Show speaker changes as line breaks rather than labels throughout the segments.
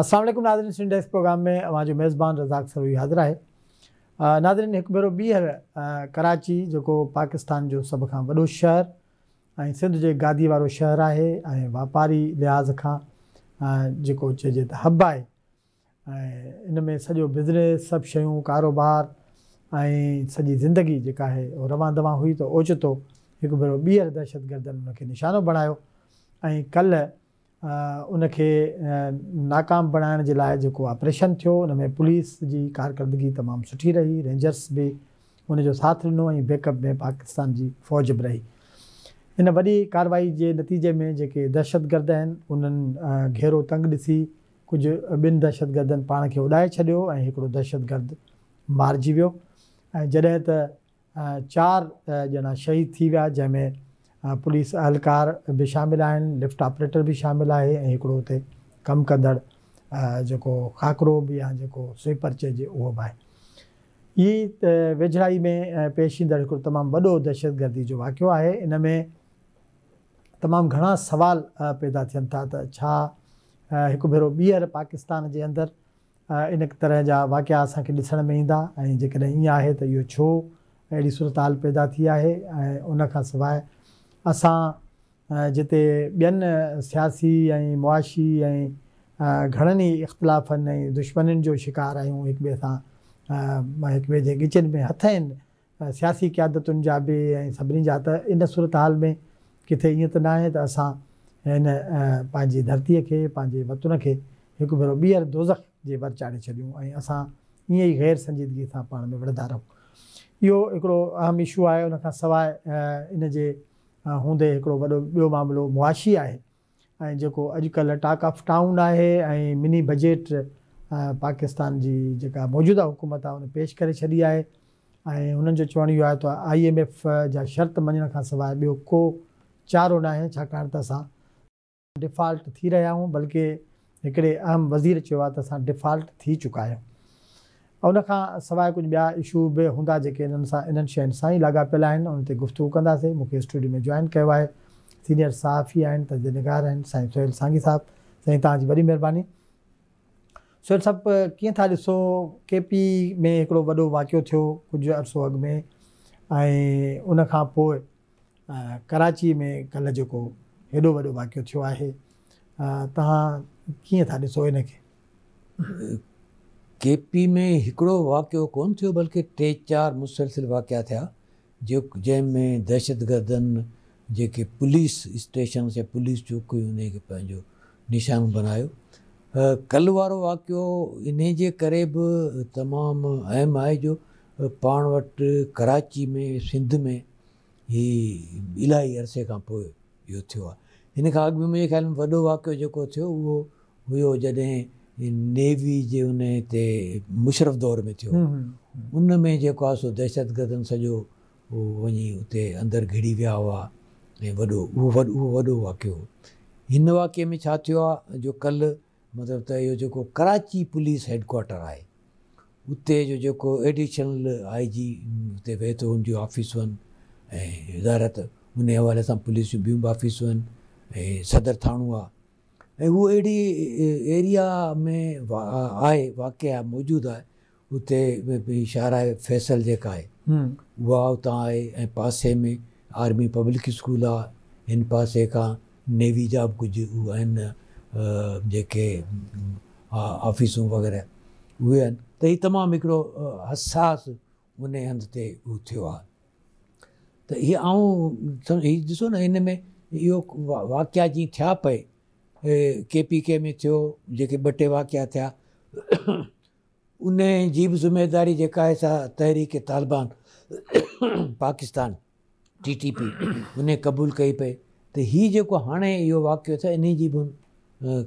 असलामु Nadreen Shinde programme में میں मेज़बान रज़ाक सरूई हाज़िर حاضر नादरीन ناظرین भेरो ॿीहर कराची जेको पाकिस्तान जो پاکستان جو سب शहरु وڈو सिंध जे गादी वारो शहरु आहे ऐं واپاری लिहाज़ खां जेको चइजे त हब आहे ऐं इन में सॼो बिज़नेस सभु शयूं कारोबारु ज़िंदगी जेका आहे उहो दवा हुई त ओचितो हिकु भेरो ॿीहर दहशतगर्दनि हुनखे निशानो बणायो उनखे नाकाम बणाइण जे लाइ जेको ऑपरेशन थियो उन में पुलिस जी कारकर्दगी तमामु सुठी रही रेंजर्स बि उनजो साथ ॾिनो ऐं बेकअप में पाकिस्तान जी फ़ौज बि रही हिन वॾी कार्रवाई जे नतीजे में जेके दहशतगर्द आहिनि उन्हनि घेरो तंग ॾिसी कुझु ॿिनि दहशतगर्दनि पाण खे उॾाए छॾियो ऐं हिकिड़ो दहशतगर्द मारिजी वियो ऐं जॾहिं त चारि ॼणा शहीद थी विया जंहिंमें पुलिस अहलकार बि शामिल आहिनि लिफ्ट ऑपरेटर बि शामिल आहे ऐं हिकिड़ो हुते कमु कंदड़ जेको खाकिरो बि या जेको स्वीपर चइजे उहो बि आहे इहा त वेझड़ाई में पेश ईंदड़ हिकिड़ो तमामु वॾो दहशतगर्दी जो वाक़ियो आहे इन में तमामु घणा सवाल पैदा थियनि था त छा हिकु भेरो ॿीहर पाकिस्तान जे अंदरि इन तरह जा वाकिया असांखे ॾिसण में ईंदा ऐं जेकॾहिं ईअं आहे त इहो छो अहिड़ी सुरताल पैदा थी आहे ऐं असां जिते ॿियनि सियासी ऐं मुआशी ऐं घणनि ई इख़्तिलाफ़नि ऐं दुश्मननि जो शिकार आहियूं हिक ॿिए सां हिक ॿिए जे ॻिचनि में हथ आहिनि सियासी क़यादतुनि जा बि ऐं सभिनी जा त इन सूरत हाल में किथे ईअं त न आहे त असां हिन पंहिंजी धरतीअ खे पंहिंजे वतन खे हिकु भेरो ॿीहर दोज़ख जे भर चाढ़े छॾियूं ऐं असां ईअं ई गैर संजीदगी सां पाण में विढ़ंदा रहूं इहो हिकिड़ो अहम इशू आहे उनखां सवाइ इन जे हूंदे हिकिड़ो वॾो ॿियो मामिलो मुआशी आहे ऐं जेको अॼुकल्ह टाक ऑफ टाउन आहे ऐं मिनी बजेट पाकिस्तान जी जेका मौजूदा हुकूमत आहे उन पेश करे छॾी आहे ऐं हुननि जो चवणु इहो आहे त आई एम एफ जा शर्त मञण खां सवाइ ॿियो को चारो न आहे छाकाणि त असां डिफॉल्ट थी रहिया आहियूं बल्कि हिकिड़े अहम वज़ीर चयो आहे त असां डिफॉल्ट थी चुका आहियूं उन उनखां सवाइ कुझु ॿिया इशू बि हूंदा जेके इन्हनि सां इन्हनि शयुनि सां ई लाॻा आहिनि उन ते गुफ़्तगु कंदासीं मूंखे स्टूडियो में जॉइन कयो आहे सीनियर साफ़ ई आहिनि निगार आहिनि साईं सोहेल सांगी साहिबु साईं तव्हांजी वॾी महिरबानी सोहेल साहिब कीअं था ॾिसो पी में हिकिड़ो वॾो वाक़ियो थियो कुझु अर्सो अॻु में ऐं उनखां पोइ कराची में कल्ह जेको हेॾो वॾो वाक़ियो थियो आहे तव्हां कीअं था ॾिसो इनखे
के पी में हिकिड़ो वाक़ियो कोन थियो बल्कि टे चारि मुसलसिल वाक़िया थिया जो जंहिंमें दहशतगर्दनि जेके पुलिस स्टेशन या पुलिस चौकियूं उन खे पंहिंजो निशान बणायो कल वारो वाक़ियो इन जे करे बि तमामु अहम आहे जो पाण वटि कराची में सिंध में ही इलाही अरसे खां पोइ इहो थियो आहे हिन खां अॻु बि मुंहिंजे ख़्याल में वॾो वाक़ियो जेको थियो उहो हुयो जॾहिं नेवी जे उन ते मुशरफ़ दौर में थियो उन में जेको आहे सो दहशतगर्दनि सॼो उहो वञी उते अंदरि घिरी विया हुआ ऐं वॾो उहो वॾो उहो वॾो वाकियो हिन वाकिअ में छा थियो आहे जो कल्ह मतिलबु त इहो जेको कराची पुलिस हेडक्वाटर आहे उते जो जेको एडिशनल आई जी हुते वेतो हुन जूं ऑफिसूं आहिनि ऐं हिदारत उन हवाले सां पुलिस जूं ॿियूं बि ऑफिसूं आहिनि ऐं सदर थाणो आहे ऐं उहो अहिड़ी एरिया में आहे वाक़ई आहे मौजूदु आहे उते शारा आहे फैसल जेका आहे उहा उतां आहे ऐं पासे में आर्मी पब्लिक स्कूल आहे हिन पासे खां नेवी जा बि कुझु उहे आहिनि जेके ऑफिसूं वग़ैरह उहे आहिनि त हीउ तमामु हिकिड़ो हसास उन हंधि ते उहो थियो आहे त हीअ आऊं हीउ ॾिसो न हिन में इहो वाकिया जीअं थिया पए के पी के में थो जेके ॿ टे वाकिया थिया उन जी बि ज़िमेदारी जेका आहे Tehrik Taliban Pakistan T T P हुन क़बूल कई पे तो हीउ जो हाँ इहो वाक्य थियो इन जी बि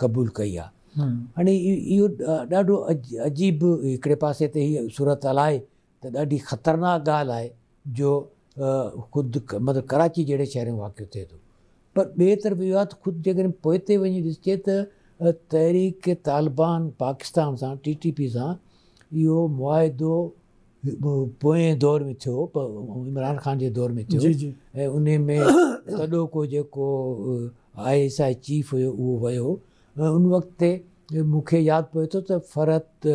क़बूल कई है हाँ यो ॾाढो अजीब हिकिड़े पासे ते सूरत हाल आहे त ख़तरनाक गाल आहे जो ख़ुदि मतिलबु कराची जड़े शहर में वाक्य थे तो पर ॿिए तरफ़ इहो आहे त ख़ुदि जेकॾहिं पोइ ते वञी ॾिसजे त तहरीक तालिबान पाकिस्तान सां टी टी पी सां इहो मुआदो पोएं दौर में थियो इमरान ख़ान जे दौर में थियो ऐं उन में सॼो को जेको आई एस आई चीफ हुयो उहो वियो ऐं उन वक़्त ते मूंखे यादि पए थो त फ़रत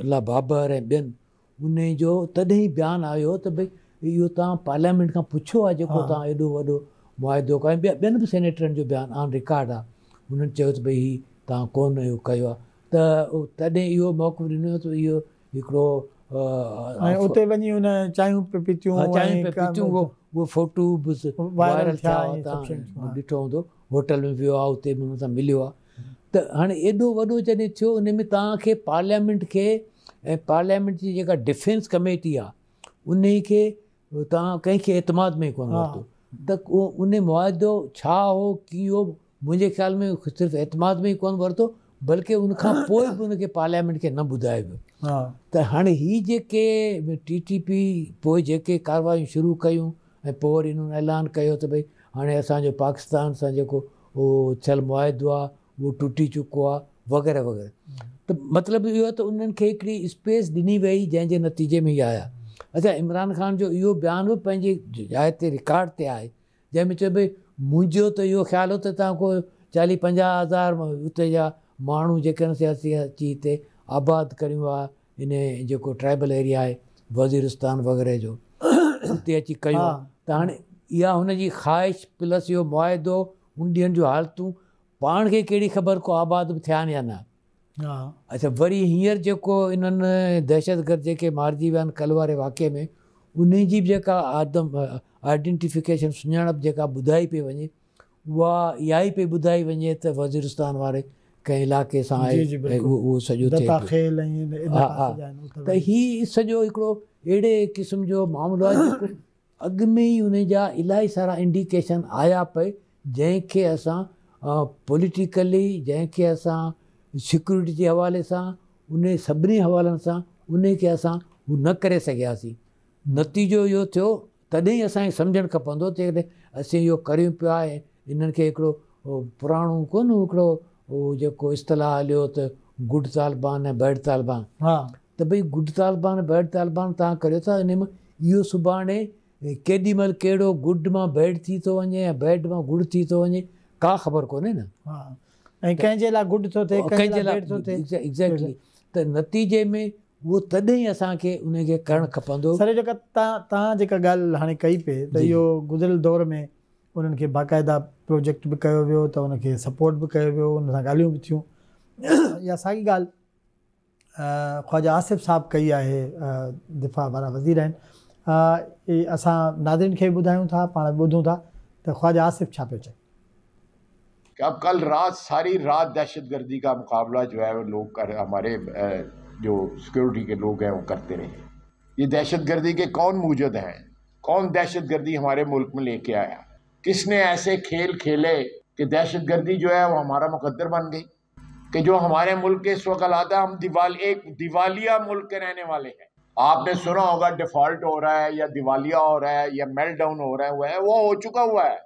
अला बाबर ऐं ॿियनि उन जो तॾहिं बयानु आयो त भई इहो तव्हां पार्लियामेंट खां पुछियो आहे जेको तव्हां एॾो वॾो मुआदो कयो ॿिया ॿियनि बि सेनेटरनि जो बयानु आन रिकॉड आहे हुननि चयो त भई हीउ तव्हां कोन इहो कयो आहे त तॾहिं इहो मौक़ो ॾिनो त इहो हिकिड़ो उते वञी हुन चांहियूं चांहियूं पीतियूं पीतियूं उहो फोटू बि वायरल थिया ॾिठो हूंदो होटल में वियो आहे उते बि हुन सां मिलियो आहे त हाणे एॾो वॾो जॾहिं थियो हुन में तव्हांखे पार्लियामेंट खे ऐं पार्लियामेंट जी जेका डिफेंस कमेटी आहे उन खे तव्हां कंहिंखे एतमाद में कोन वरितो तक वो उन्हें मुआदो छा हो की हो मुंहिंजे ख़्याल में सिर्फ एतमाद में ही कोन वरितो बल्कि उनखां पोइ बि उनखे पार्लियामेंट के न ॿुधायो वियो हाँ। तो हाँ ही जेके टी टी पी पोइ जेके कारवायूं शुरू कयूं ऐं पोइ ऐलान कयो त भई हाणे असांजो पाकिस्तान से जो उहो थियल मुआदो आहे उहो टुटी चुको आहे वग़ैरह वग़ैरह हम्म। त मतिलबु इहो त उन्हनि खे स्पेस दिनी वही जैसे नतीजे में ही आया अच्छा इमरान ख़ान जो यो बयान बि पंहिंजी जाइ ते रिकॉर्ड ते आहे जंहिंमें चयो भई मुंहिंजो त इहो ख़्यालु हो तो चाली को चालीह पंजाह हज़ार हुते जा माण्हू जेके आहिनि से अची हिते आबादु करियूं ट्राइबल एरिया है वजीरस्तान वग़ैरह जो अची कयूं त हाणे इहा ख़्वाहिश प्लस यो मुआदो उन डी जो हालतूं पाण खे कहिड़ी ख़बर को आबाद भी थिया या न हाँ। अच्छा वरी हींअर जेको इन्हनि दहशतगर्द जेके मारिजी विया आहिनि कल वारे वाके में उन जी बि जेका आदम आइडेंटिफिकेशन सुञाणप जेका ॿुधाई पई वञे उहा इहा ई पई ॿुधाई वञे त वज़ीरिस्तान वारे कंहिं इलाइक़े सां उहो सॼो त हीउ सॼो हिकिड़ो अहिड़े क़िस्म जो मामिलो आहे जेको अॻु में ई उन जा इलाही सारा इंडिकेशन आया पए जंहिंखे असां पॉलिटिकली जंहिंखे असां सिक्योरिटी के हवाले से उन सभी हवालनि से उन खे असां न कर सी नतीजो यो थियो तॾहिं असांखे सम्झणु खपंदो जॾहिं असीं इहो करियूं पिया पुराणो कोन हिकिड़ो उहो जेको इस्तलाह गुड तालिबान ऐं बैड तालिबान हाँ तो भई गुड तालिबान बैड तालिबान तव्हां करियो था इन में इहो सुभाणे गुड में बैड थी थो वञे ऐं बैड में गुड थी थो वञे का ख़बर कोन्हे न हा ऐं कंहिंजे लाइ गुड थो थिए त नतीजे में उहो तॾहिं असांखे उनखे करणु खपंदो अरे जेका तव्हां तव्हां जेका ॻाल्हि हाणे कई पए त इहो गुज़िरियल दौर
में उन्हनि खे बाक़ाइदा प्रोजेक्ट बि कयो वियो त उनखे सपोर्ट बि कयो वियो उन सां ॻाल्हियूं बि थियूं साॻी ॻाल्हि ख़्वाजा आसिफ़ साहबु कई आहे दिफ़ा वारा वज़ीर आहिनि असां नादरनि खे बि ॿुधायूं था पाण ॿुधूं था त ख़्वाजा आसिफ़ छा पियो चए
कि अब कल रात सारी रात दहशत गर्दी का मुकाबला जो है वो लोग कर हमारे जो सिक्योरिटी के लोग हैं वो करते रहे ये दहशत गर्दी के कौन मूजद हैं कौन दहशत गर्दी हमारे मुल्क में लेके आया किसने ऐसे खेल खेले कि दहशत गर्दी जो है वो हमारा मुकदर बन गई कि जो हमारे मुल्क के इस वक्त आता हम दिवाल एक दिवालिया मुल्क के रहने वाले हैं आपने सुना होगा डिफॉल्ट हो रहा है या दिवालिया हो रहा है या मेल्ट डाउन हो रहा है वो हो चुका हुआ है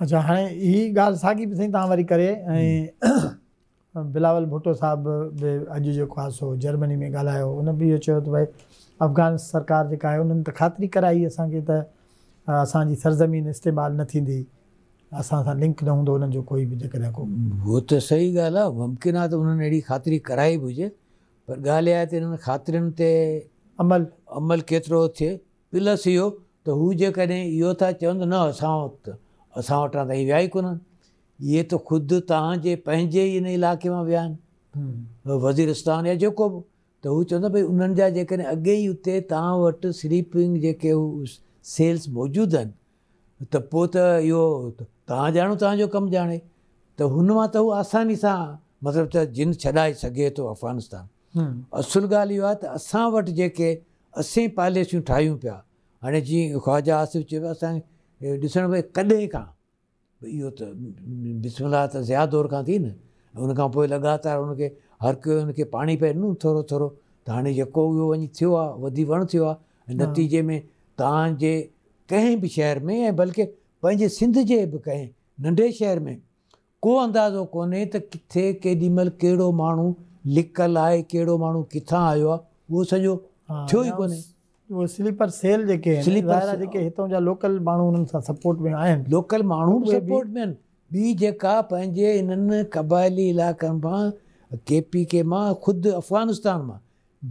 अच्छा हाणे इहा ॻाल्हि साॻी बि सही तव्हां वरी करे ऐं बिलावल भुटो साहब बि अॼु जेको आहे सो जर्मनी में ॻाल्हायो हुन बि इहो चयो त भई अफ़गान सरकार जेका आहे उन्हनि त ख़ातिरी कराई असांखे त असांजी सरज़मीन इस्तेमालु न थींदी असां सां लिंक न हूंदो हुननि जो कोई बि जेकॾहिं को
उहो त सही ॻाल्हि आहे मुमकिन आहे त हुननि अहिड़ी ख़ातिरी कराई बि हुजे पर ॻाल्हि आहे त ख़ातिरियुनि ते अमल अमल केतिरो थिए प्लस इहो असां वटां त विया ई कोन्हनि इहे त ख़ुदि तव्हांजे पंहिंजे ई इन इलाइक़े मां विया आहिनि वज़ीरस्तान या जेको बि त हू चवंदा भई उन्हनि जा जेकॾहिं अॻे ई उते तव्हां वटि स्लीपिंग जेके हू सेल्स मौजूदु आहिनि त पोइ त इहो तव्हां ॼाणो तव्हांजो कमु ॼाणे त हुन मां त हू आसानी सां मतिलबु त जिन छॾाए सघे थो अफ़गानिस्तान असुलु ॻाल्हि इहो आहे त असां वटि जेके असीं पॉलिसियूं ठाहियूं पिया हाणे जीअं ख़्वाजा आसिफ़ चयो पिया के ॾिसण भई कॾहिं खां भई इहो त बिस्मिला त ज़्यादा दौर खां थी न उनखां पोइ लॻातार हुनखे हर कोई हुनखे पाणी पए ॾिनो थोरो थोरो त हाणे जेको इहो वञी थियो आहे वधी वणु थियो आहे ऐं नतीजे में तव्हांजे कंहिं बि शहर में ऐं बल्कि पंहिंजे सिंध जे बि कंहिं नंढे शहर में को अंदाज़ो कोन्हे त किथे केॾी महिल कहिड़ो माण्हू लिकल आहे कहिड़ो माण्हू किथां आयो आहे उहो सॼो थियो ई कोन्हे स्लीपर सेल जेके जेके
हितां जा लोकल माण्हू
उन्हनि सां सपोर्ट में आहिनि लोकल माण्हू सपोर्ट में आहिनि ॿी जेका पंहिंजे इन्हनि क़बायली इलाइक़नि मां के पी के मां ख़ुदि अफ़गानिस्तान मां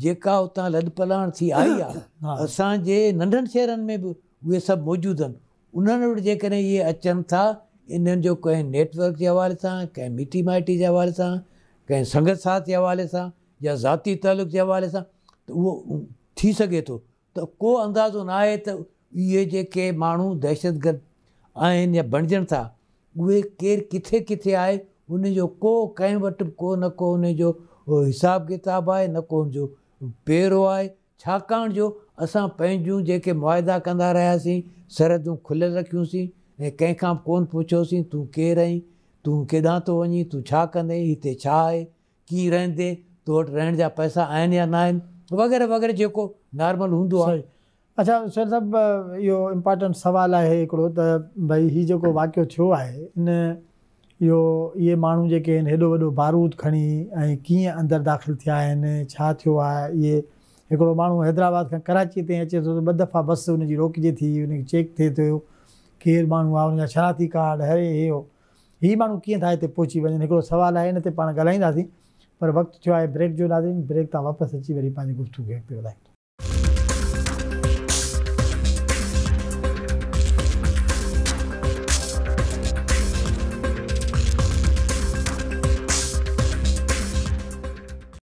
जेका उतां लद पलाण थी आई आहे असांजे नंढनि शहरनि में बि उहे सभु मौजूदु आहिनि उन्हनि वटि जेकॾहिं इहे अचनि था इन्हनि जो कंहिं नेटवर्क जे हवाले सां कंहिं मिटी माइटी जे हवाले सां कंहिं संगत साथ जे हवाले सां या ज़ाती तालुक़ जे हवाले सां त उहो थी सघे थो तो को अंदाज़ो ना आहे त इहे जेके माण्हू दहशतगर्द आन या बणजनि था वे केर किथे किथे आहे उनजो को कंहिं वटि को न को उनजो हिसाबु किताबु आहे न को हुनजो पेरो आहे जो असां पंहिंजूं जेके मुआइदा कंदा रहियासीं सरहदूं खुलियल रखियूंसीं ऐं कंहिंखां बि कोन पुछियोसीं तूं केरु आहीं तूं केॾां थो वञी तूं रहंदे तो वटि रहण जा पैसा आहिनि या न वग़ैरह वग़ैरह जेको नॉर्मल हूंदो आहे
अच्छा सर साहिबु इहो इम्पोर्टेंट सुवालु आहे हिकिड़ो त भई हीउ जेको वाकियो थियो आहे इन इहो इहे माण्हू जेके आहिनि हेॾो वॾो बारूद खणी ऐं कीअं अंदरि दाख़िलु थिया आहिनि छा थियो आहे इहे हिकिड़ो माण्हू हैदराबाद खां कराची ताईं अचे थो त ॿ दफ़ा बस हुनजी रोकिजे थी हुनखे चेक थिए थो केरु माण्हू आहे हुनजा शरारती कार्ड हरे इहे उहो माण्हू कीअं था हिते पहुची वञनि हिकिड़ो सुवालु आहे हिन ते पाण ॻाल्हाईंदासीं पर वक्त थियो ब्रेक जो नाज़रीन ब्रेक तां वापसि अची वरी पंहिंजी गुफ़्तगू खे पियो